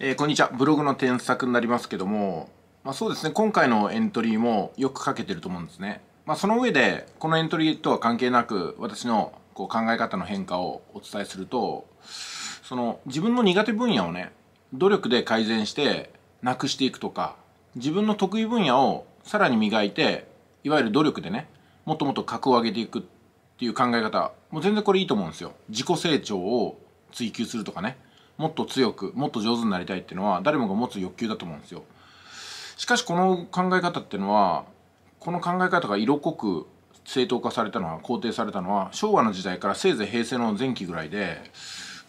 えー、こんにちはブログの添削になりますけども、まあ、そうですね今回のエントリーもよく書けてると思うんですね、まあ、その上でこのエントリーとは関係なく私のこう考え方の変化をお伝えするとその自分の苦手分野をね努力で改善してなくしていくとか自分の得意分野をさらに磨いていわゆる努力でねもっともっと格を上げていくっていう考え方もう全然これいいと思うんですよ自己成長を追求するとかねもっと強くもっと上手になりたいっていうのは誰もが持つ欲求だと思うんですよしかしこの考え方っていうのはこの考え方が色濃く正当化されたのは肯定されたのは昭和の時代からせいぜい平成の前期ぐらいで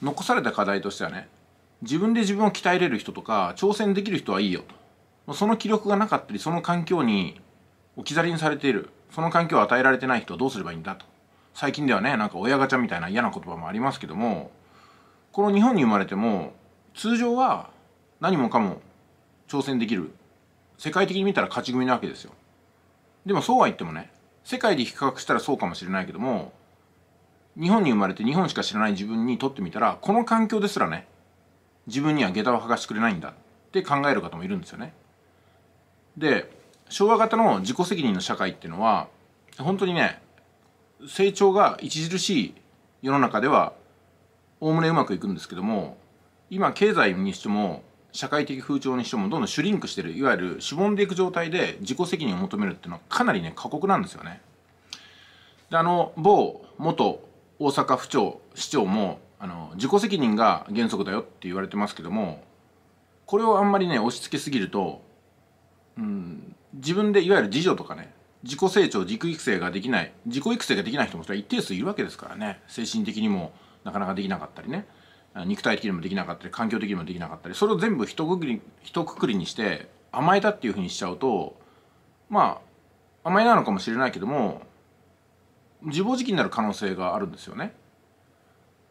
残された課題としてはね自分で自分を鍛えれる人とか挑戦できる人はいいよとその気力がなかったりその環境に置き去りにされているその環境を与えられてない人はどうすればいいんだと最近ではねなんか親ガチャみたいな嫌な言葉もありますけどもこの日本に生まれても通常は何もかも挑戦できる世界的に見たら勝ち組なわけですよでもそうは言ってもね世界で比較したらそうかもしれないけども日本に生まれて日本しか知らない自分にとってみたらこの環境ですらね自分には下駄を剥がしてくれないんだって考える方もいるんですよねで昭和型の自己責任の社会っていうのは本当にね成長が著しい世の中ではおおむねうまくいくんですけども今経済にしても社会的風潮にしてもどんどんシュリンクしてるいわゆるしぼんでいく状態で自己責任を求めるっていうのはかなりね過酷なんですよね。であの某元大阪府庁市長もあの自己責任が原則だよって言われてますけどもこれをあんまりね押し付けすぎると、うん、自分でいわゆる自助とかね自己成長自己育成ができない自己育成ができない人もそれは一定数いるわけですからね精神的にもなかなかできなかったりね肉体的にもできなかったり環境的にもできなかったりそれを全部一括り一括りにして甘えたっていうふうにしちゃうとまあ甘えなのかもしれないけども自暴自棄になる可能性があるんですよね。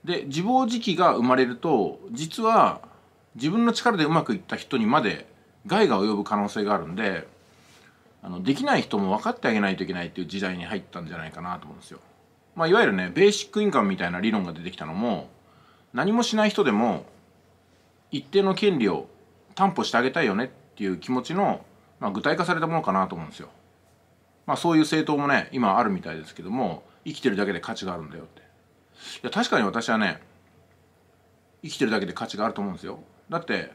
で自暴自棄が生まれると実は自分の力でうまくいった人にまで害が及ぶ可能性があるんであのできない人も分かってあげないといけないっていう時代に入ったんじゃないかなと思うんですよ。まあ、いわゆるねベーシックインカムみたいな理論が出てきたのも何もしない人でも一定の権利を担保してあげたいよねっていう気持ちの、まあ、具体化されたものかなと思うんですよ。まあ、そういう政党もね今あるみたいですけども生きてるだけで価値があるんだよって。いや確かに私はね生きてるだけで価値があると思うんですよ。だって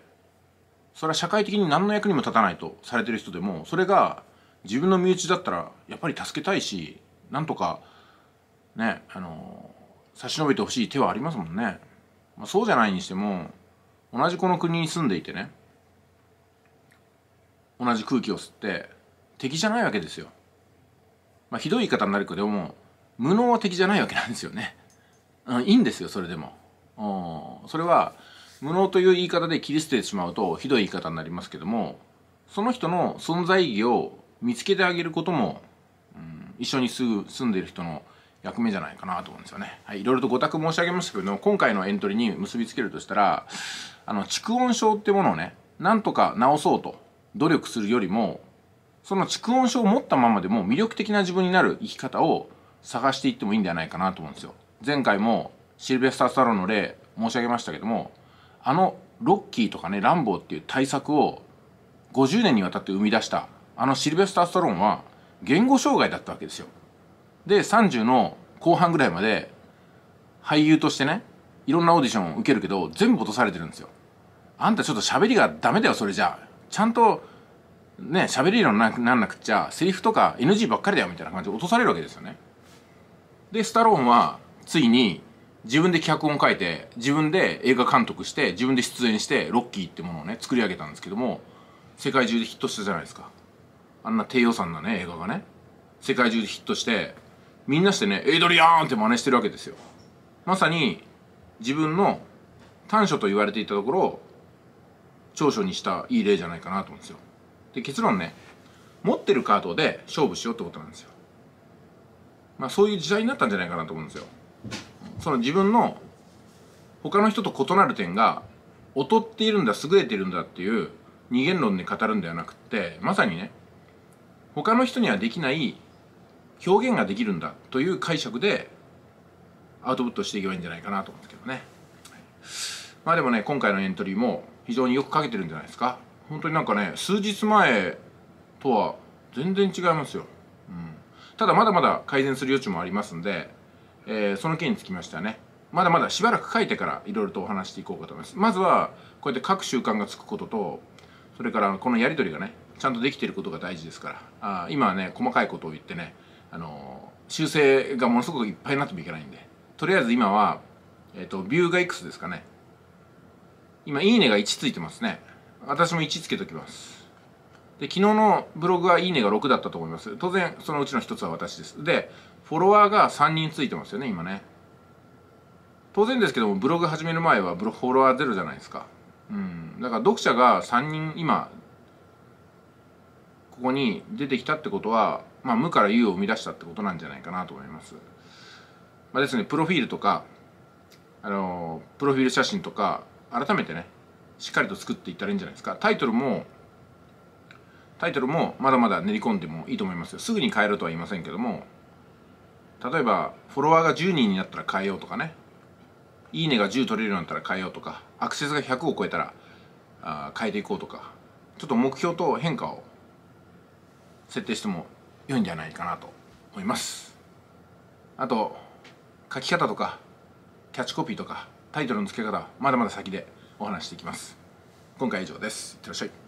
それは社会的に何の役にも立たないとされてる人でもそれが自分の身内だったらやっぱり助けたいしなんとかねあの差し伸べてほしい手はありますもんね、まあ、そうじゃないにしても同じこの国に住んでいてね同じ空気を吸って敵じゃないわけですよ、まあ、ひどい言い方になるけども無能は敵じゃないわけなんですよね、うん、いいんですよそれでもそれは無能という言い方で切り捨ててしまうとひどい言い方になりますけどもその人の存在意義を見つけてあげることも、うん、一緒に住んでいる人の役目じゃないかなと思うんですよね。はい、いろいろとご託申し上げましたけど、今回のエントリーに結びつけるとしたら、あの、蓄音症ってものをね、なんとか直そうと努力するよりも、その蓄音症を持ったままでも魅力的な自分になる生き方を探していってもいいんではないかなと思うんですよ。前回もシルベスター・スタローの例申し上げましたけども、あのロッキーとかね、ランボーっていう大作を50年にわたって生み出したあのシルベスター・スタローンは言語障害だったわけですよ。で30の後半ぐらいまで俳優としてねいろんなオーディションを受けるけど全部落とされてるんですよ。あんたちょっと喋りがダメだよそれじゃちゃんとね喋れるようになんなくっちゃセリフとか NG ばっかりだよみたいな感じで落とされるわけですよね。でスタローンはついに自分で脚本書いて自分で映画監督して自分で出演してロッキーってものをね作り上げたんですけども世界中でヒットしたじゃないですかあんな低予算なね映画がね世界中でヒットしてみんなしてねエイドリアーンって真似してるわけですよまさに自分の短所と言われていたところを長所にしたいい例じゃないかなと思うんですよで結論ね持ってるカードで勝負しようってことなんですよまあそういう時代になったんじゃないかなと思うんですよその自分の他の人と異なる点が劣っているんだ優れているんだっていう二元論で語るんではなくってまさにね他の人にはできない表現ができるんだという解釈でアウトプットしていけばいいんじゃないかなと思うんですけどね、まあでもね今回のエントリーも非常によく書けてるんじゃないですか本当になんかね数日前とは全然違いますよ、うん、ただまだまだ改善する余地もありますんで、えー、その件につきましてはねまだまだしばらく書いてからいろいろとお話していこうかと思いますまずはこうやって書く習慣がつくこととそれからこのやり取りがねちゃんとできてることが大事ですからあ今はね細かいことを言ってねあの修正がものすごくいっぱいになってもいけないんでとりあえず今は、えっとビューがいくつですかね今いいねが1ついてますね私も1つけときますで昨日のブログはいいねが6だったと思います当然そのうちの1つは私ですでフォロワーが3人ついてますよね今ね当然ですけどもブログ始める前はブロフォロワーゼロじゃないですかうんだから読者が3人今ここに出てきたってことはまあ、無から有を生み出したってことなんじゃないかなと思います。まあ、ですねプロフィールとかあのプロフィール写真とか改めてねしっかりと作っていったらいいんじゃないですかタイトルもタイトルもまだまだ練り込んでもいいと思いますよすぐに変えるとは言いませんけども例えばフォロワーが10人になったら変えようとかねいいねが10取れるようになったら変えようとかアクセスが100を超えたらあ変えていこうとかちょっと目標と変化を設定しても良いんじゃないかなと思いますあと書き方とかキャッチコピーとかタイトルの付け方はまだまだ先でお話していきます今回以上ですいってらっしゃい